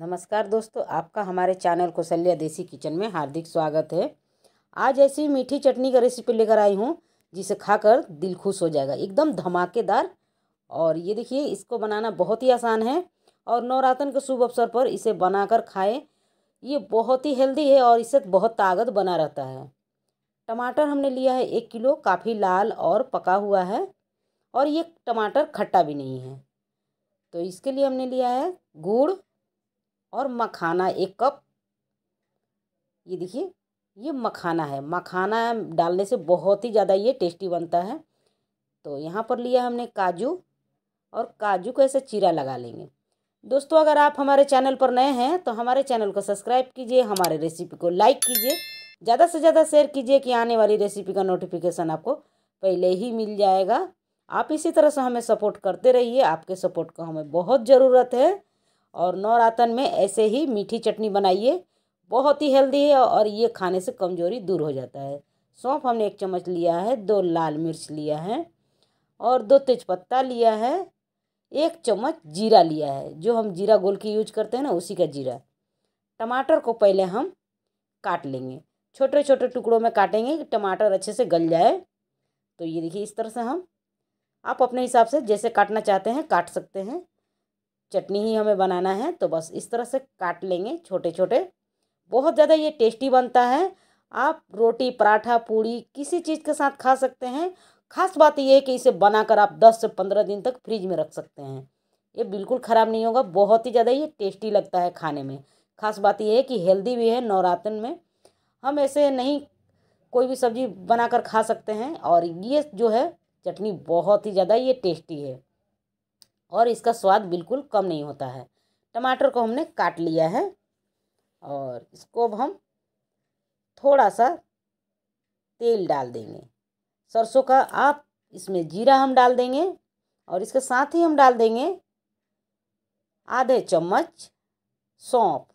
नमस्कार दोस्तों आपका हमारे चैनल कौशल्या देसी किचन में हार्दिक स्वागत है आज ऐसी मीठी चटनी का रेसिपी लेकर आई हूँ जिसे खाकर दिल खुश हो जाएगा एकदम धमाकेदार और ये देखिए इसको बनाना बहुत ही आसान है और नवरात्रन के शुभ अवसर पर इसे बनाकर खाएं ये बहुत ही हेल्दी है और इससे बहुत ताकत बना रहता है टमाटर हमने लिया है एक किलो काफ़ी लाल और पका हुआ है और ये टमाटर खट्टा भी नहीं है तो इसके लिए हमने लिया है गुड़ और मखाना एक कप ये देखिए ये मखाना है मखाना डालने से बहुत ही ज़्यादा ये टेस्टी बनता है तो यहाँ पर लिया हमने काजू और काजू को ऐसे चीरा लगा लेंगे दोस्तों अगर आप हमारे चैनल पर नए हैं तो हमारे चैनल को सब्सक्राइब कीजिए हमारे रेसिपी को लाइक कीजिए ज़्यादा से ज़्यादा शेयर कीजिए कि आने वाली रेसिपी का नोटिफिकेशन आपको पहले ही मिल जाएगा आप इसी तरह से हमें सपोर्ट करते रहिए आपके सपोर्ट का हमें बहुत ज़रूरत है और नवरातन में ऐसे ही मीठी चटनी बनाइए बहुत ही हेल्दी है और ये खाने से कमज़ोरी दूर हो जाता है सौंफ हमने एक चम्मच लिया है दो लाल मिर्च लिया है और दो तेज़पत्ता लिया है एक चम्मच जीरा लिया है जो हम जीरा गोल की यूज करते हैं ना उसी का जीरा टमाटर को पहले हम काट लेंगे छोटे छोटे टुकड़ों में काटेंगे कि टमाटर अच्छे से गल जाए तो ये देखिए इस तरह से हम आप अपने हिसाब से जैसे काटना चाहते हैं काट सकते हैं चटनी ही हमें बनाना है तो बस इस तरह से काट लेंगे छोटे छोटे बहुत ज़्यादा ये टेस्टी बनता है आप रोटी पराठा पूड़ी किसी चीज़ के साथ खा सकते हैं खास बात यह है कि इसे बनाकर आप दस से पंद्रह दिन तक फ्रिज में रख सकते हैं ये बिल्कुल ख़राब नहीं होगा बहुत ही ज़्यादा ये टेस्टी लगता है खाने में खास बात यह है कि हेल्दी भी है नवरात्र में हम ऐसे नहीं कोई भी सब्ज़ी बनाकर खा सकते हैं और ये जो है चटनी बहुत ही ज़्यादा ये टेस्टी है और इसका स्वाद बिल्कुल कम नहीं होता है टमाटर को हमने काट लिया है और इसको अब हम थोड़ा सा तेल डाल देंगे सरसों का आप इसमें जीरा हम डाल देंगे और इसके साथ ही हम डाल देंगे आधे चम्मच सौंप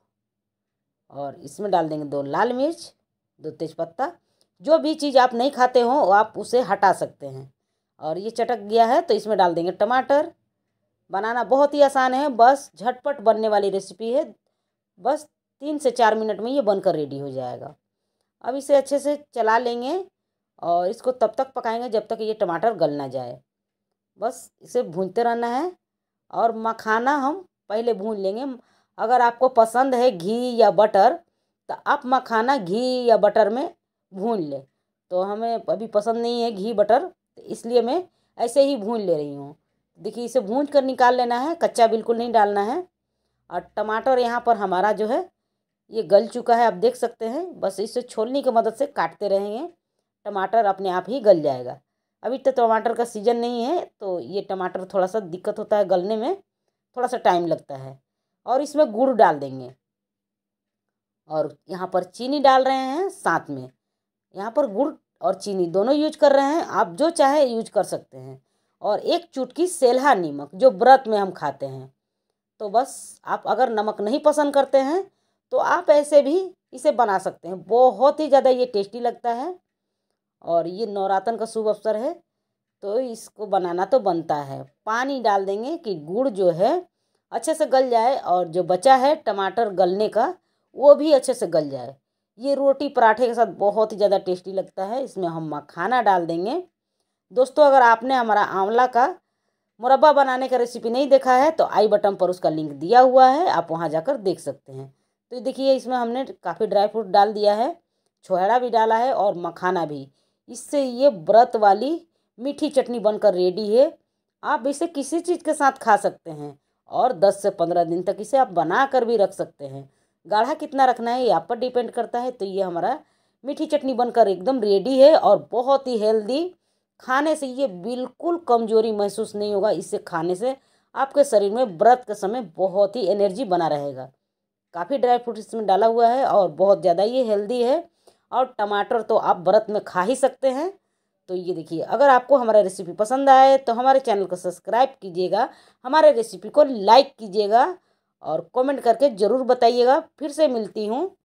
और इसमें डाल देंगे दो लाल मिर्च दो तेज़पत्ता जो भी चीज़ आप नहीं खाते हो आप उसे हटा सकते हैं और ये चटक गया है तो इसमें डाल देंगे टमाटर बनाना बहुत ही आसान है बस झटपट बनने वाली रेसिपी है बस तीन से चार मिनट में ये बनकर रेडी हो जाएगा अब इसे अच्छे से चला लेंगे और इसको तब तक पकाएंगे जब तक ये टमाटर गल ना जाए बस इसे भूनते रहना है और मखाना हम पहले भून लेंगे अगर आपको पसंद है घी या बटर तो आप मखाना घी या बटर में भून लें तो हमें अभी पसंद नहीं है घी बटर तो इसलिए मैं ऐसे ही भून ले रही हूँ देखिए इसे भूंज कर निकाल लेना है कच्चा बिल्कुल नहीं डालना है और टमाटर यहाँ पर हमारा जो है ये गल चुका है आप देख सकते हैं बस इसे छोलनी की मदद से काटते रहेंगे टमाटर अपने आप ही गल जाएगा अभी तो टमाटर का सीज़न नहीं है तो ये टमाटर थोड़ा सा दिक्कत होता है गलने में थोड़ा सा टाइम लगता है और इसमें गुड़ डाल देंगे और यहाँ पर चीनी डाल रहे हैं साथ में यहाँ पर गुड़ और चीनी दोनों यूज कर रहे हैं आप जो चाहे यूज कर सकते हैं और एक चुटकी सेल्हा नमक जो व्रत में हम खाते हैं तो बस आप अगर नमक नहीं पसंद करते हैं तो आप ऐसे भी इसे बना सकते हैं बहुत ही ज़्यादा ये टेस्टी लगता है और ये नवरात्र का शुभ अवसर है तो इसको बनाना तो बनता है पानी डाल देंगे कि गुड़ जो है अच्छे से गल जाए और जो बचा है टमाटर गलने का वो भी अच्छे से गल जाए ये रोटी पराठे के साथ बहुत ही ज़्यादा टेस्टी लगता है इसमें हम मखाना डाल देंगे दोस्तों अगर आपने हमारा आंवला का मुरब्बा बनाने का रेसिपी नहीं देखा है तो आई बटन पर उसका लिंक दिया हुआ है आप वहाँ जाकर देख सकते हैं तो देखिए इसमें हमने काफ़ी ड्राई फ्रूट डाल दिया है छोहड़ा भी डाला है और मखाना भी इससे ये व्रत वाली मीठी चटनी बनकर रेडी है आप इसे किसी चीज़ के साथ खा सकते हैं और दस से पंद्रह दिन तक इसे आप बना कर भी रख सकते हैं गाढ़ा कितना रखना है ये आप पर डिपेंड करता है तो ये हमारा मीठी चटनी बनकर एकदम रेडी है और बहुत ही हेल्दी खाने से ये बिल्कुल कमजोरी महसूस नहीं होगा इससे खाने से आपके शरीर में व्रत के समय बहुत ही एनर्जी बना रहेगा काफ़ी ड्राई फ्रूट इसमें डाला हुआ है और बहुत ज़्यादा ये हेल्दी है और टमाटर तो आप व्रत में खा ही सकते हैं तो ये देखिए अगर आपको हमारा रेसिपी पसंद आए तो हमारे चैनल को सब्सक्राइब कीजिएगा हमारे रेसिपी को लाइक कीजिएगा और कमेंट करके ज़रूर बताइएगा फिर से मिलती हूँ